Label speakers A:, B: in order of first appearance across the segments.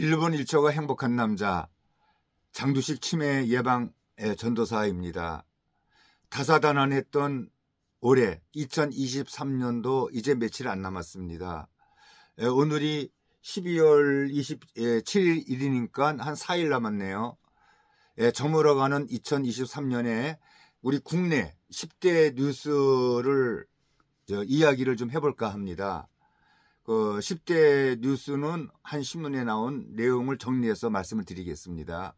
A: 일본 일처가 행복한 남자 장두식 치매 예방 전도사입니다. 다사다난했던 올해 2023년도 이제 며칠 안 남았습니다. 예, 오늘이 12월 27일이니까 예, 한 4일 남았네요. 예, 저물어가는 2023년에 우리 국내 10대 뉴스를 이야기를 좀 해볼까 합니다. 어, 10대 뉴스는 한 신문에 나온 내용을 정리해서 말씀을 드리겠습니다.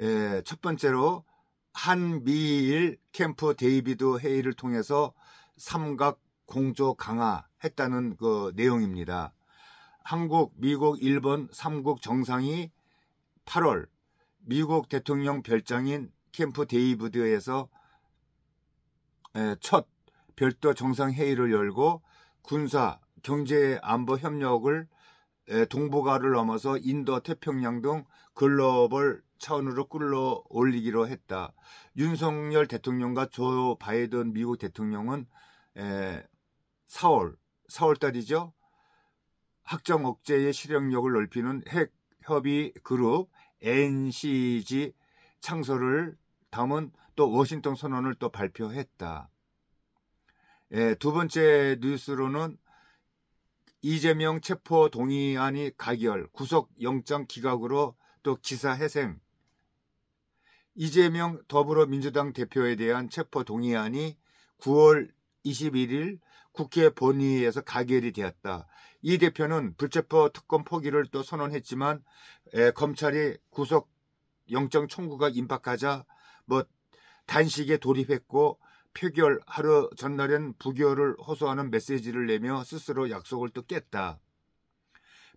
A: 예, 첫 번째로 한미일 캠프 데이비드 회의를 통해서 삼각 공조 강화했다는 그 내용입니다. 한국, 미국, 일본 3국 정상이 8월 미국 대통령 별장인 캠프 데이비드에서 예, 첫 별도 정상회의를 열고 군사, 경제 안보 협력을 동북아를 넘어서 인도 태평양 등 글로벌 차원으로 끌어올리기로 했다. 윤석열 대통령과 조 바이든 미국 대통령은 4월 4월달이죠. 학정 억제의 실행력을 넓히는 핵 협의 그룹 NCG 창설을 담은 또 워싱턴 선언을 또 발표했다. 예, 두 번째 뉴스로는 이재명 체포 동의안이 가결, 구속영장 기각으로 또 기사 해생. 이재명 더불어민주당 대표에 대한 체포 동의안이 9월 21일 국회 본회의에서 가결이 되었다. 이 대표는 불체포 특권 포기를 또 선언했지만 에, 예, 검찰이 구속 영장 청구가 임박하자 뭐 단식에 돌입했고 폐결 하루 전날엔 부결을 호소하는 메시지를 내며 스스로 약속을 또 깼다.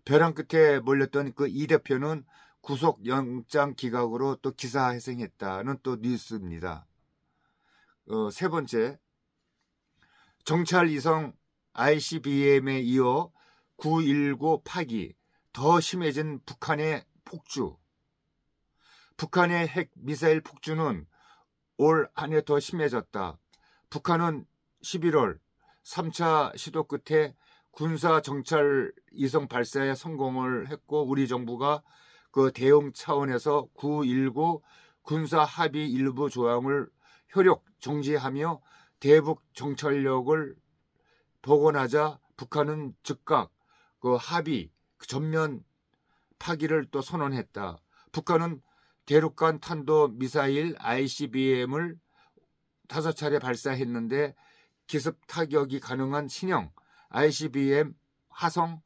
A: 벼랑 끝에 몰렸던 그 이 대표는 구속영장 기각으로 또 기사 회생했다는 또 뉴스입니다. 어, 세 번째, 정찰 이성 ICBM에 이어 9.19 파기, 더 심해진 북한의 폭주. 북한의 핵 미사일 폭주는 올 한 해 더 심해졌다. 북한은 11월 3차 시도 끝에 군사 정찰 이성 발사에 성공을 했고 우리 정부가 그 대응 차원에서 919 군사 합의 일부 조항을 효력 정지하며 대북 정찰력을 복원하자 북한은 즉각 그 합의 그 전면 파기를 또 선언했다. 북한은 대륙간 탄도 미사일 ICBM을 다섯 차례 발사했는데 기습 타격이 가능한 신형 ICBM 화성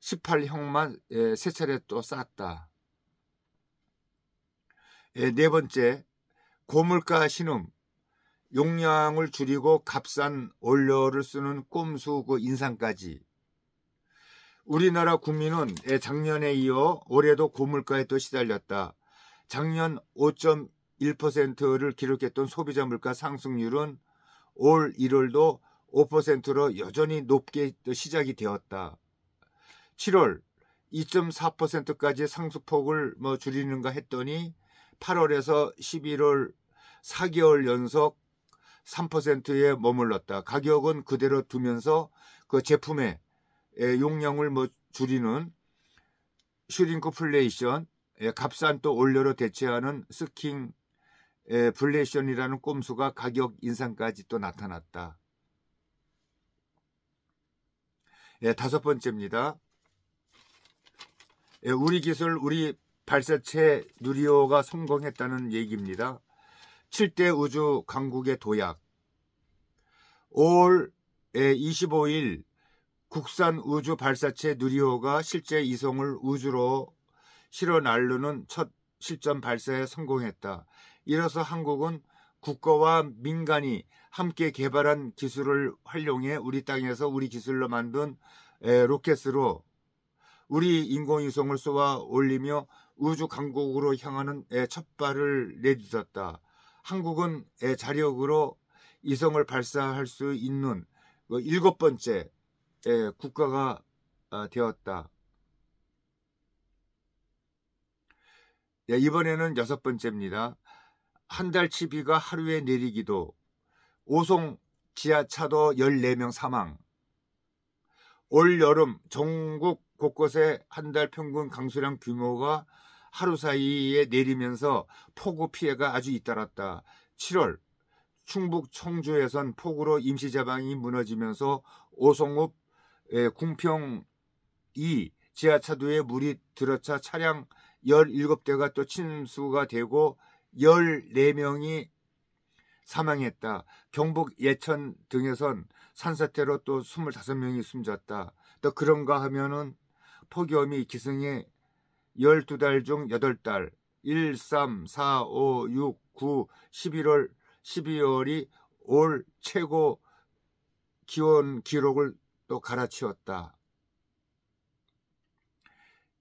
A: 18형만 예, 세 차례 또 쐈다. 예, 네 번째, 고물가 신음. 용량을 줄이고 값싼 원료를 쓰는 꼼수 그 인상까지. 우리나라 국민은 예, 작년에 이어 올해도 고물가에 또 시달렸다. 작년 5. 1%를 기록했던 소비자 물가 상승률은 올 1월도 5%로 여전히 높게 시작이 되었다. 7월 2.4%까지 상승폭을뭐 줄이는가 했더니 8월에서 11월 4개월 연속 3%에 머물렀다. 가격은 그대로 두면서 그 제품의 용량을 뭐 줄이는 슈링크플레이션, 값싼 또 올려로 대체하는 스킹 블레이션이라는 꼼수가 가격 인상까지 또 나타났다. 예, 다섯 번째입니다. 예, 우리 기술, 우리 발사체 누리호가 성공했다는 얘기입니다. 7대 우주 강국의 도약. 5월 25일 예, 국산 우주 발사체 누리호가 실제 이송을 우주로 실어 날르는 첫 실전 발사에 성공했다. 이로써 한국은 국가와 민간이 함께 개발한 기술을 활용해 우리 땅에서 우리 기술로 만든 로켓으로 우리 인공위성을 쏘아 올리며 우주 강국으로 향하는 첫 발을 내딛었다. 한국은 자력으로 이성을 발사할 수 있는 그 일곱 번째 국가가 아, 되었다. 네, 이번에는 여섯 번째입니다. 한 달치 비가 하루에 내리기도 오송 지하차도 14명 사망 올 여름 전국 곳곳에 한 달 평균 강수량 규모가 하루 사이에 내리면서 폭우 피해가 아주 잇따랐다. 7월 충북 청주에선 폭우로 임시자방이 무너지면서 오송읍 궁평 2 지하차도에 물이 들어차 차량 17대가 또 침수가 되고 14명이 사망했다. 경북 예천 등에선 산사태로 또 25명이 숨졌다. 또 그런가 하면은 폭염이 기승에 12달 중 8달 1, 3, 4, 5, 6, 9, 11월, 12월이 올 최고 기온 기록을 또 갈아치웠다.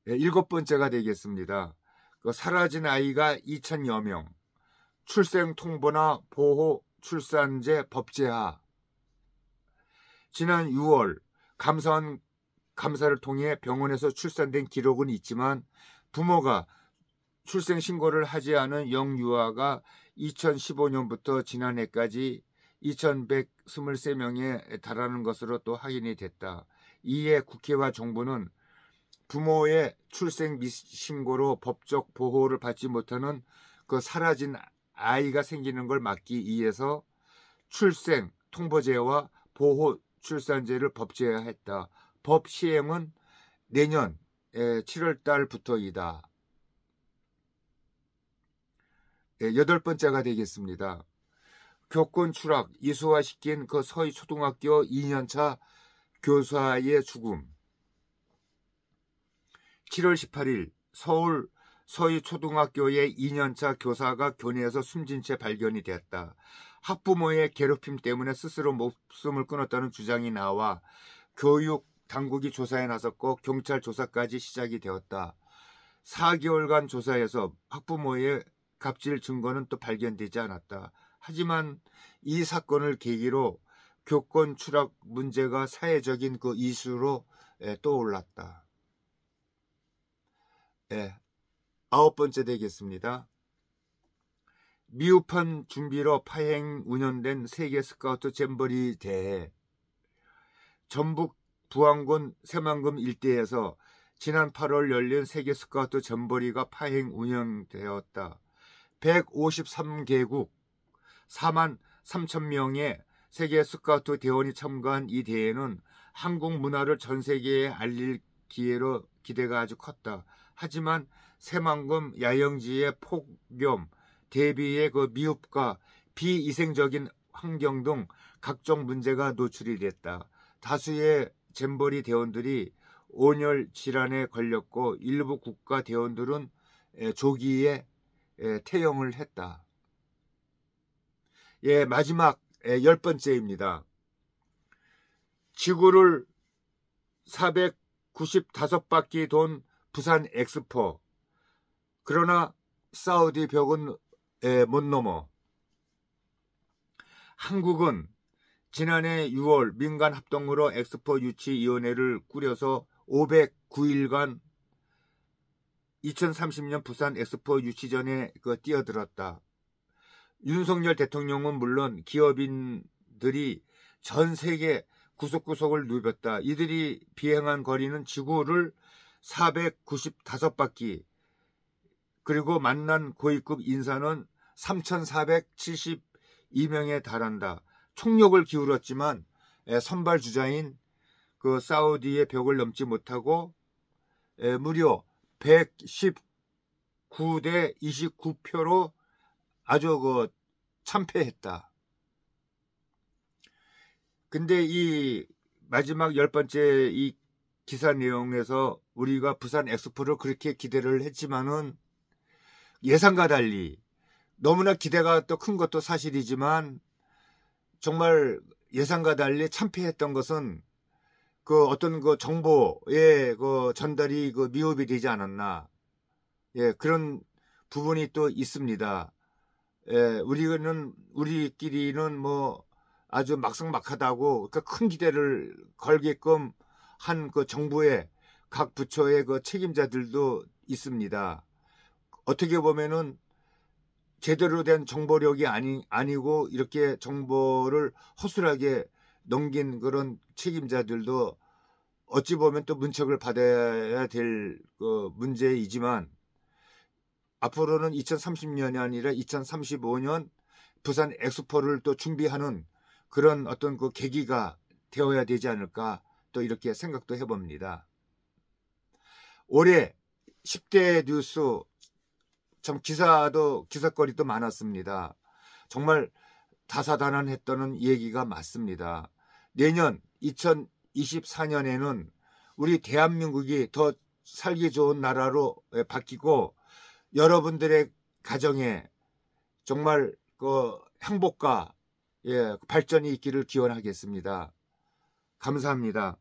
A: 네, 일곱 번째가 되겠습니다. 그 사라진 아이가 2천여 명, 출생 통보나 보호 출산제 법제화. 지난 6월 감사원 감사를 통해 병원에서 출산된 기록은 있지만 부모가 출생 신고를 하지 않은 영유아가 2015년부터 지난해까지 2123명에 달하는 것으로 또 확인이 됐다. 이에 국회와 정부는 부모의 출생 미신고로 법적 보호를 받지 못하는 그 사라진 아이가 생기는 걸 막기 위해서 출생 통보제와 보호 출산제를 법제화했다. 법 시행은 내년 7월 달부터이다. 예, 여덟 번째가 되겠습니다. 교권 추락, 이수화시킨 그 서희 초등학교 2년차 교사의 죽음. 7월 18일 서울 서희초등학교의 2년차 교사가 교내에서 숨진 채 발견이 되었다. 학부모의 괴롭힘 때문에 스스로 목숨을 끊었다는 주장이 나와 교육 당국이 조사에 나섰고 경찰 조사까지 시작이 되었다. 4개월간 조사에서 학부모의 갑질 증거는 또 발견되지 않았다. 하지만 이 사건을 계기로 교권 추락 문제가 사회적인 그 이슈로 떠올랐다. 예, 아홉 번째 되겠습니다. 미흡한 준비로 파행 운영된 세계 스카우트 잼버리 대회 전북 부안군 새만금 일대에서 지난 8월 열린 세계 스카우트 잼버리가 파행 운영되었다. 153개국 4만 3천 명의 세계 스카우트 대원이 참가한 이 대회는 한국 문화를 전 세계에 알릴 기회로 기대가 아주 컸다. 하지만 새만금 야영지의 폭염, 대비의 그 미흡과 비이생적인 환경 등 각종 문제가 노출이 됐다. 다수의 잼버리 대원들이 온열 질환에 걸렸고 일부 국가 대원들은 조기에 퇴영을 했다. 예, 마지막 열 번째입니다. 지구를 495바퀴 돈 부산 엑스포. 그러나 사우디 벽은 못 넘어. 한국은 지난해 6월 민간 합동으로 엑스포 유치위원회를 꾸려서 509일간 2030년 부산 엑스포 유치전에 그 뛰어들었다. 윤석열 대통령은 물론 기업인들이 전 세계 구석구석을 누볐다. 이들이 비행한 거리는 지구를 495바퀴 그리고 만난 고위급 인사는 3,472명에 달한다. 총력을 기울였지만 선발 주자인 그 사우디의 벽을 넘지 못하고 무려 119대 29표로 아주 그 참패했다. 근데 이 마지막 열 번째 이 기사 내용에서 우리가 부산 엑스포를 그렇게 기대를 했지만은 예상과 달리 너무나 기대가 또 큰 것도 사실이지만 정말 예상과 달리 참패했던 것은 그 어떤 그 정보의 그 전달이 그 미흡이 되지 않았나 예 그런 부분이 또 있습니다. 예 우리는 우리끼리는 뭐 아주 막상막하다고 그큰 그러니까 기대를 걸게끔 한 그 정부의 각 부처의 그 책임자들도 있습니다. 어떻게 보면은 제대로 된 정보력이 아니, 아니고 이렇게 정보를 허술하게 넘긴 그런 책임자들도 어찌 보면 또 문책을 받아야 될 그 문제이지만 앞으로는 2030년이 아니라 2035년 부산 엑스포를 또 준비하는 그런 어떤 그 계기가 되어야 되지 않을까 또 이렇게 생각도 해봅니다. 올해 10대 뉴스 참 기사도 기사거리도 많았습니다. 정말 다사다난했던 얘기가 맞습니다. 내년 2024년에는 우리 대한민국이 더 살기 좋은 나라로 예, 바뀌고 여러분들의 가정에 정말 그 행복과 예, 발전이 있기를 기원하겠습니다. 감사합니다.